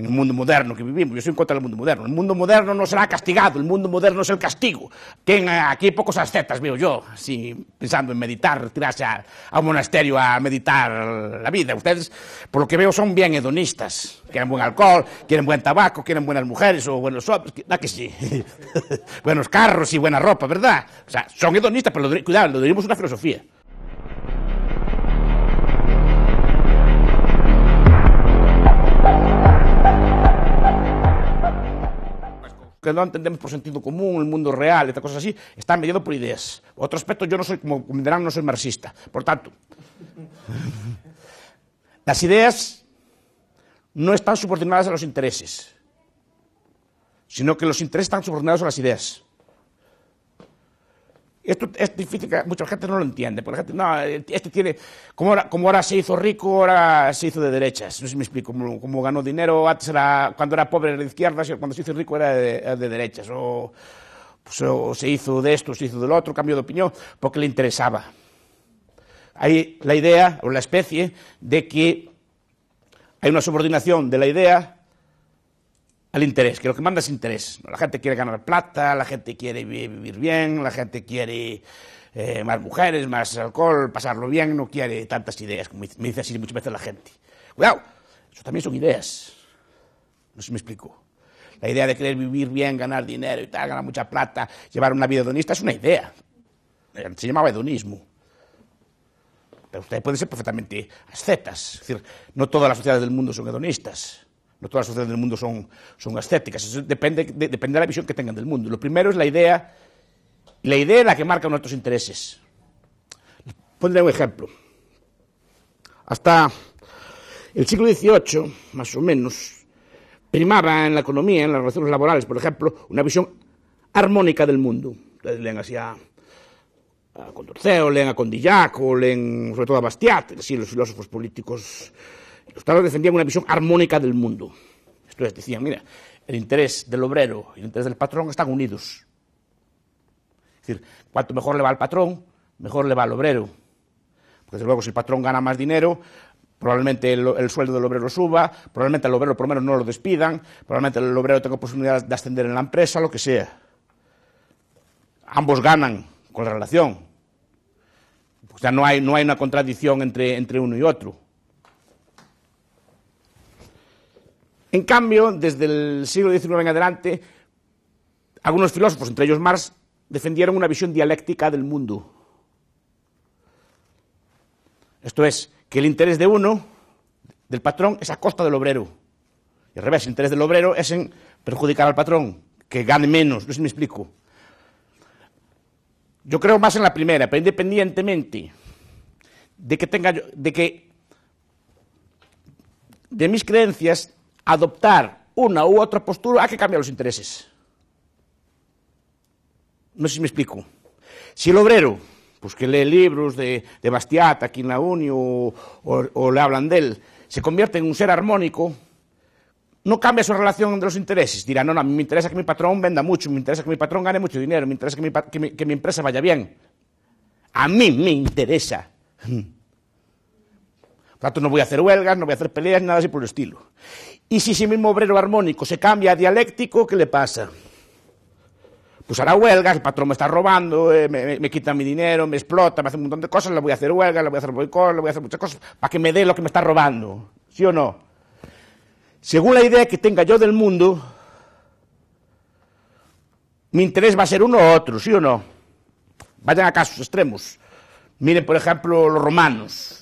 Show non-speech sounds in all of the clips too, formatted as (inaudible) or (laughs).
en el mundo moderno que vivimos. Yo soy en contra del mundo moderno. El mundo moderno no será castigado, el mundo moderno es el castigo. Eh, aquí hay pocos ascetas, veo yo, así, pensando en meditar, retirarse a, un monasterio a meditar la vida. Ustedes, por lo que veo, son bien hedonistas. Quieren buen alcohol, quieren buen tabaco, quieren buenas mujeres o buenos hombres. da que sí? (laughs) Buenos carros y buena ropa, ¿verdad? O sea, son hedonistas, pero lo, cuidado, lo una filosofía. que no entendemos por sentido común, el mundo real, estas cosas así, está mediado por ideas. Otro aspecto, yo no soy, como comprenderán, no soy marxista. Por tanto, (laughs) las ideas no están subordinadas a los intereses, sino que los intereses están subordinados a las ideas. Esto es difícil, mucha gente no lo entiende, porque la gente, no, este tiene, como ahora, ahora se hizo rico, ahora se hizo de derechas, no sé si me explico, como, ganó dinero, antes era, cuando era pobre era de izquierdas, cuando se hizo rico era de, derechas, o, pues, o se hizo de esto, se hizo del otro, cambio de opinión, porque le interesaba. Hay la idea, o la especie, de que hay una subordinación de la idea al interés, que lo que manda es interés. La gente quiere ganar plata, la gente quiere vivir bien, la gente quiere eh, más mujeres, más alcohol, pasarlo bien, no quiere tantas ideas, como me dice así muchas veces la gente. Cuidado, eso también son ideas. No sé me explico. La idea de querer vivir bien, ganar dinero y tal, ganar mucha plata, llevar una vida hedonista es una idea. Eh, se llamaba hedonismo. Pero ustedes pueden ser perfectamente ascetas. Es decir, no todas las sociedades del mundo son hedonistas. No todas las sociedades del mundo son, son ascéticas, eso depende de, la visión que tengan del mundo. Lo primero es la idea, la idea es la que marca nuestros intereses. Pondré un ejemplo. Hasta el siglo XVIII, más o menos, primaba en la economía, en las relaciones laborales, por ejemplo, una visión armónica del mundo. leen así a, a Condorceo, leen a Condillac, leen sobre todo a Bastiat, así los filósofos políticos los defendían una visión armónica del mundo. Ustedes decían, mira, el interés del obrero y el interés del patrón están unidos. Es decir, cuanto mejor le va al patrón, mejor le va al obrero. Porque desde luego si el patrón gana más dinero, probablemente el, sueldo del obrero suba, probablemente el obrero por lo menos no lo despidan, probablemente el obrero tenga posibilidades de ascender en la empresa, lo que sea. Ambos ganan con la relación. O pues sea, no hay, no hay una contradicción entre, entre uno y otro. En cambio, desde el siglo XIX en adelante, algunos filósofos, entre ellos Marx, defendieron una visión dialéctica del mundo. Esto es, que el interés de uno, del patrón, es a costa del obrero. Y al revés, el interés del obrero es en perjudicar al patrón, que gane menos. No sé si me explico. Yo creo más en la primera, pero independientemente de que tenga yo, de que de mis creencias adoptar una u otra postura, hay que cambiar los intereses. No sé si me explico. Si el obrero, pues que lee libros de, Bastiat, aquí en la Uni, o, le hablan de él, se convierte en un ser armónico, no cambia su relación de los intereses. Dirá, no, no, me interesa que mi patrón venda mucho, me interesa que mi patrón gane mucho dinero, me interesa que mi empresa vaya bien. A mí me interesa tanto, no voy a hacer huelgas, no voy a hacer peleas, nada así por el estilo. Y si ese mismo obrero armónico se cambia a dialéctico, ¿qué le pasa? Pues hará huelgas, el patrón me está robando, eh, me, quita mi dinero, me explota, me hace un montón de cosas, le voy a hacer huelga, le voy a hacer boicot, le voy a hacer muchas cosas, para que me dé lo que me está robando. ¿Sí o no? Según la idea que tenga yo del mundo, mi interés va a ser uno u otro, ¿sí o no? Vayan a casos extremos. Miren, por ejemplo, los romanos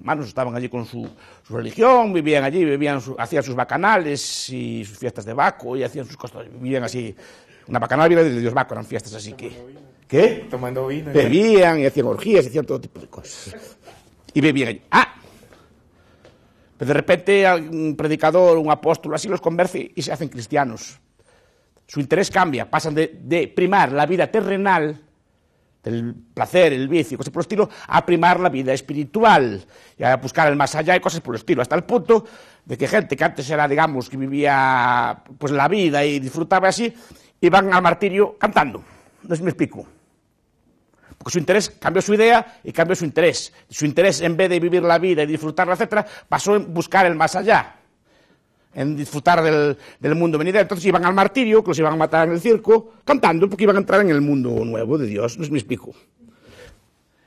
hermanos estaban allí con su, religión, vivían allí, vivían hacían sus bacanales y sus fiestas de Baco y hacían sus cosas, vivían así. Una bacanal vive de Dios Baco, eran fiestas así que... ¿Qué? Tomando vino. Bebían y hacían orgías, y hacían todo tipo de cosas. Y bebían allí. ¡Ah! Pero de repente un predicador, un apóstol, así los convence y se hacen cristianos. Su interés cambia, pasan de primar la vida terrenal del placer, el vicio, cosas por el estilo, a primar la vida espiritual, y a buscar el más allá y cosas por el estilo, hasta el punto de que gente que antes era, digamos, que vivía pues la vida y disfrutaba así, iban al martirio cantando. No sé si me explico. Porque su interés cambió su idea y cambió su interés. Su interés, en vez de vivir la vida y disfrutarla, etcétera, pasó en buscar el más allá en disfrutar del, mundo venidero. Entonces iban al martirio, que los iban a matar en el circo, cantando porque iban a entrar en el mundo nuevo de Dios. No mi explico.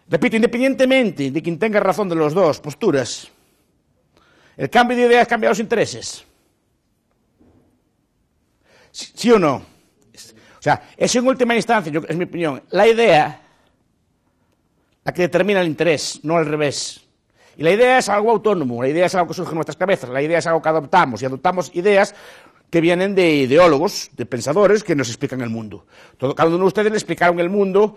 Repito, independientemente de quien tenga razón de las dos posturas, el cambio de ideas cambia los intereses. ¿Sí, o no? O sea, es en última instancia, es mi opinión, la idea la que determina el interés, no al revés. Y la idea es algo autónomo, la idea es algo que surge en nuestras cabezas, la idea es algo que adoptamos y adoptamos ideas que vienen de ideólogos, de pensadores que nos explican el mundo. Todo, cada uno de ustedes le explicaron el mundo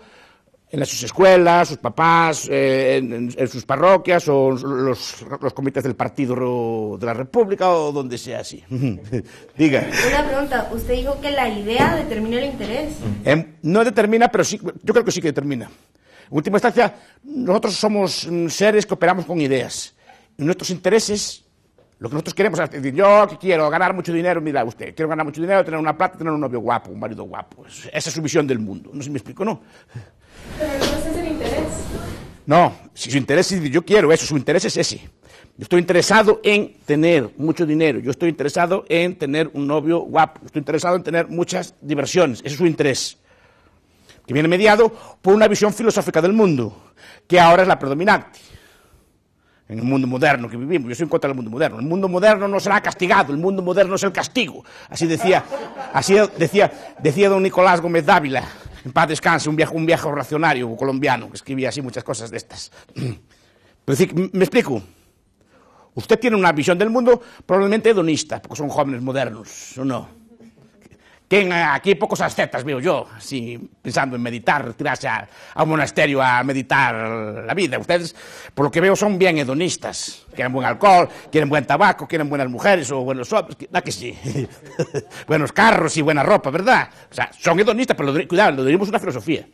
en sus escuelas, sus papás, eh, en, sus parroquias o los, comités del Partido de la República o donde sea así. (laughs) Diga. Una pregunta, usted dijo que la idea determina el interés. Em, no determina, pero sí, yo creo que sí que determina última instancia, nosotros somos mm, seres que operamos con ideas. Y nuestros intereses, lo que nosotros queremos es decir, yo quiero ganar mucho dinero, mira usted, quiero ganar mucho dinero, tener una plata, tener un novio guapo, un marido guapo. Esa es su visión del mundo. No sé si me explico, ¿no? Pero no es el interés. No, si su interés es yo quiero eso, su interés es ese. Yo estoy interesado en tener mucho dinero, yo estoy interesado en tener un novio guapo, estoy interesado en tener muchas diversiones, ese es su interés que viene mediado por una visión filosófica del mundo, que ahora es la predominante en el mundo moderno que vivimos. Yo soy en contra el mundo moderno. El mundo moderno no será castigado, el mundo moderno es el castigo. Así decía, así decía, decía don Nicolás Gómez Dávila, en paz descanse, un viejo un viejo racionario colombiano, que escribía así muchas cosas de estas. Pero me explico. Usted tiene una visión del mundo probablemente hedonista, porque son jóvenes modernos, ¿o no? que aquí pocos ascetas veo yo, si pensando en meditar, tirarse a, a, un monasterio a meditar la vida. Ustedes, por lo que veo, son bien hedonistas. Quieren buen alcohol, quieren buen tabaco, quieren buenas mujeres o buenos hombres, que sí? (laughs) Buenos carros y buena ropa, ¿verdad? O sea, son hedonistas, pero cuidado, lo diríamos una filosofía.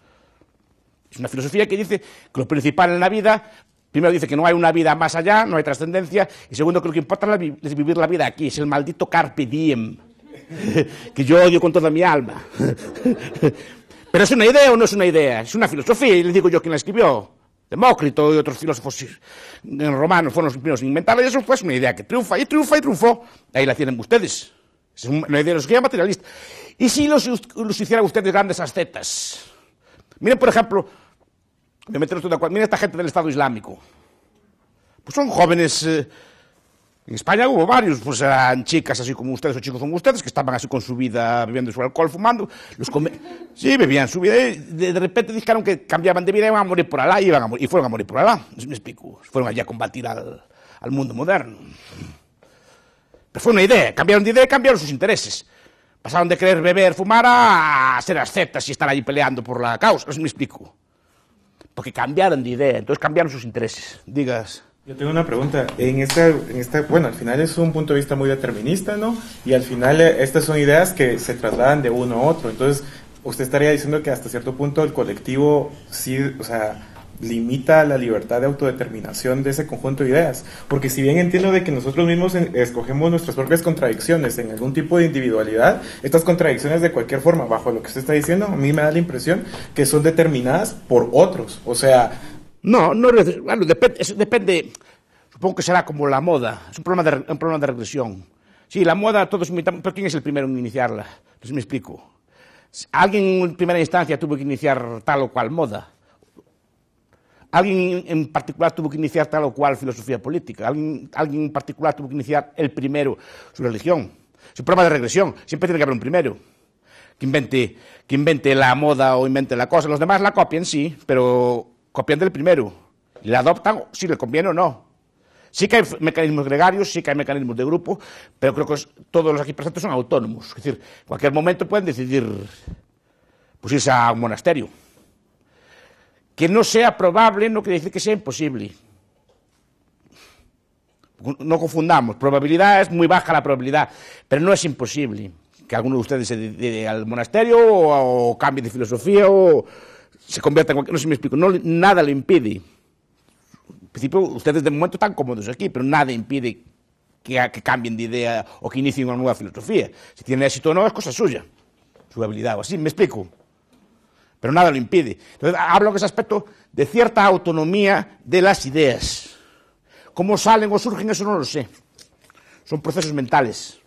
Es una filosofía que dice que lo principal en la vida, primero dice que no hay una vida más allá, no hay trascendencia, y segundo, que lo que importa es vivir la vida aquí, es el maldito carpe diem. (laughs) que yo odio con toda mi alma. (laughs) Pero es una idea o no es una idea, es una filosofía, y le digo yo quién la escribió. Demócrito y otros filósofos romanos fueron los primeros en inventarla, y eso fue una idea que triunfa y triunfa y triunfó. Ahí la tienen ustedes. Es una idea de los que materialista. ¿Y si los, hicieran ustedes grandes ascetas? Miren, por ejemplo, me de acuerdo, miren esta gente del Estado Islámico. Pues son jóvenes. Eh, en España hubo varios, pues eran chicas así como ustedes o chicos como ustedes, que estaban así con su vida bebiendo su alcohol, fumando. Los Sí, bebían su vida y de, repente dijeron que cambiaban de vida y iban a morir por alá. y, iban a morir, y fueron a morir por alá, me explico. Fueron allí a combatir al, mundo moderno. Pero fue una idea, cambiaron de idea y cambiaron sus intereses. Pasaron de querer beber, fumar a ser aceptas y estar allí peleando por la causa. No me explico. Porque cambiaron de idea, entonces cambiaron sus intereses. Digas. Yo tengo una pregunta. En esta, en esta, bueno, al final es un punto de vista muy determinista, ¿no? Y al final eh, estas son ideas que se trasladan de uno a otro. Entonces, usted estaría diciendo que hasta cierto punto el colectivo sí, o sea, limita la libertad de autodeterminación de ese conjunto de ideas. Porque si bien entiendo de que nosotros mismos escogemos nuestras propias contradicciones en algún tipo de individualidad, estas contradicciones de cualquier forma, bajo lo que usted está diciendo, a mí me da la impresión que son determinadas por otros. O sea, no, no bueno, depende, depende, supongo que será como la moda, es un problema de, un problema de regresión. Sí, la moda todos pero ¿quién es el primero en iniciarla? Pues me explico. Alguien en primera instancia tuvo que iniciar tal o cual moda. Alguien en particular tuvo que iniciar tal o cual filosofía política. Alguien, alguien en particular tuvo que iniciar el primero su religión. Es un problema de regresión. Siempre tiene que haber un primero. Que invente, que invente la moda o invente la cosa. Los demás la copien, sí, pero copiando el primero. ¿Le adoptan si le conviene o no. Sí que hay mecanismos gregarios, sí que hay mecanismos de grupo, pero creo que todos los aquí presentes son autónomos. Es decir, en cualquier momento pueden decidir pues, irse a un monasterio. Que no sea probable no quiere decir que sea imposible. No confundamos. Probabilidad es muy baja la probabilidad, pero no es imposible que alguno de ustedes se dedique al monasterio o, o cambie de filosofía o, se convierta en cualquier... No sé si me explico, no, nada le impide. En principio, ustedes de momento están cómodos aquí, pero nada impide que, que cambien de idea o que inicien una nueva filosofía. Si tiene éxito o no, es cosa suya, su habilidad o así, me explico. Pero nada lo impide. Entonces, hablo en ese aspecto de cierta autonomía de las ideas. ¿Cómo salen o surgen? Eso no lo sé. Son procesos mentales.